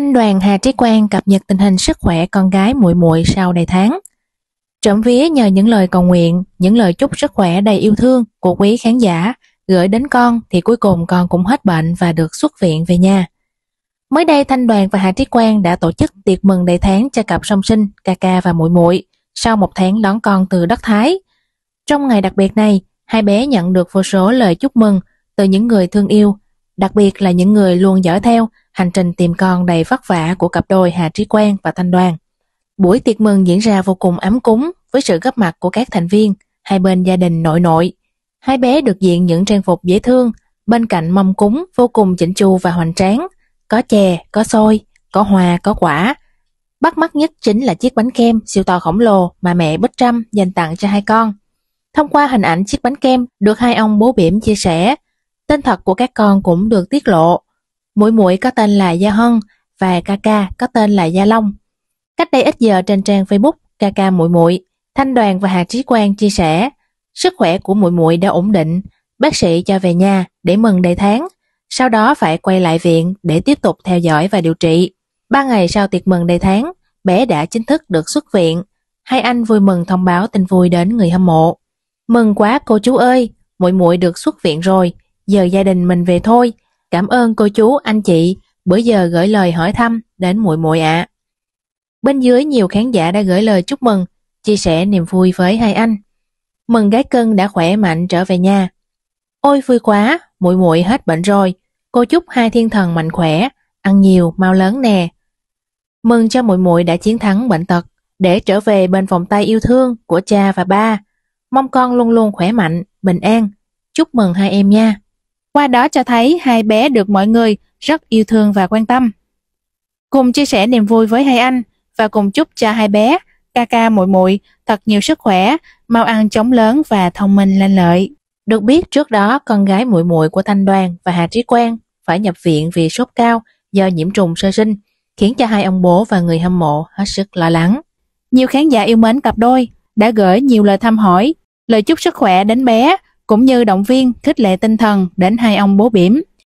Thanh đoàn Hà Trí Quang cập nhật tình hình sức khỏe con gái muội muội sau đầy tháng. Trộm vía nhờ những lời cầu nguyện, những lời chúc sức khỏe đầy yêu thương của quý khán giả gửi đến con thì cuối cùng con cũng hết bệnh và được xuất viện về nhà. Mới đây Thanh Đoàn và Hà Trí Quang đã tổ chức tiệc mừng đầy tháng cho cặp song sinh ca ca và muội muội sau một tháng đón con từ đất Thái. Trong ngày đặc biệt này, hai bé nhận được vô số lời chúc mừng từ những người thương yêu đặc biệt là những người luôn dõi theo hành trình tìm con đầy vất vả của cặp đôi Hà Trí Quang và Thanh Đoàn. Buổi tiệc mừng diễn ra vô cùng ấm cúng với sự góp mặt của các thành viên, hai bên gia đình nội nội. Hai bé được diện những trang phục dễ thương, bên cạnh mâm cúng vô cùng chỉnh chu và hoành tráng, có chè, có xôi, có hoa, có quả. Bắt mắt nhất chính là chiếc bánh kem siêu to khổng lồ mà mẹ Bích Trâm dành tặng cho hai con. Thông qua hình ảnh chiếc bánh kem được hai ông bố biểm chia sẻ, Tên thật của các con cũng được tiết lộ. Mũi mũi có tên là Gia Hân và kaka có tên là Gia Long. Cách đây ít giờ trên trang Facebook kaka mũi mũi Thanh Đoàn và Hà Trí Quang chia sẻ, sức khỏe của mũi mũi đã ổn định, bác sĩ cho về nhà để mừng đầy tháng, sau đó phải quay lại viện để tiếp tục theo dõi và điều trị. Ba ngày sau tiệc mừng đầy tháng, bé đã chính thức được xuất viện. Hai anh vui mừng thông báo tin vui đến người hâm mộ. Mừng quá cô chú ơi, mũi mũi được xuất viện rồi, giờ gia đình mình về thôi. Cảm ơn cô chú, anh chị, bữa giờ gửi lời hỏi thăm đến muội muội ạ. Bên dưới nhiều khán giả đã gửi lời chúc mừng, chia sẻ niềm vui với hai anh. Mừng gái cưng đã khỏe mạnh trở về nhà. Ôi vui quá, muội muội hết bệnh rồi. Cô chúc hai thiên thần mạnh khỏe, ăn nhiều, mau lớn nè. Mừng cho muội muội đã chiến thắng bệnh tật, để trở về bên vòng tay yêu thương của cha và ba. Mong con luôn luôn khỏe mạnh, bình an. Chúc mừng hai em nha. Qua đó cho thấy hai bé được mọi người rất yêu thương và quan tâm. Cùng chia sẻ niềm vui với hai anh và cùng chúc cho hai bé, ca ca muội muội thật nhiều sức khỏe, mau ăn chóng lớn và thông minh lanh lợi. Được biết trước đó con gái muội muội của Thanh Đoàn và Hà Trí Quang phải nhập viện vì sốt cao do nhiễm trùng sơ sinh, khiến cho hai ông bố và người hâm mộ hết sức lo lắng. Nhiều khán giả yêu mến cặp đôi đã gửi nhiều lời thăm hỏi, lời chúc sức khỏe đến bé cũng như động viên, khích lệ tinh thần đến hai ông bố biểm.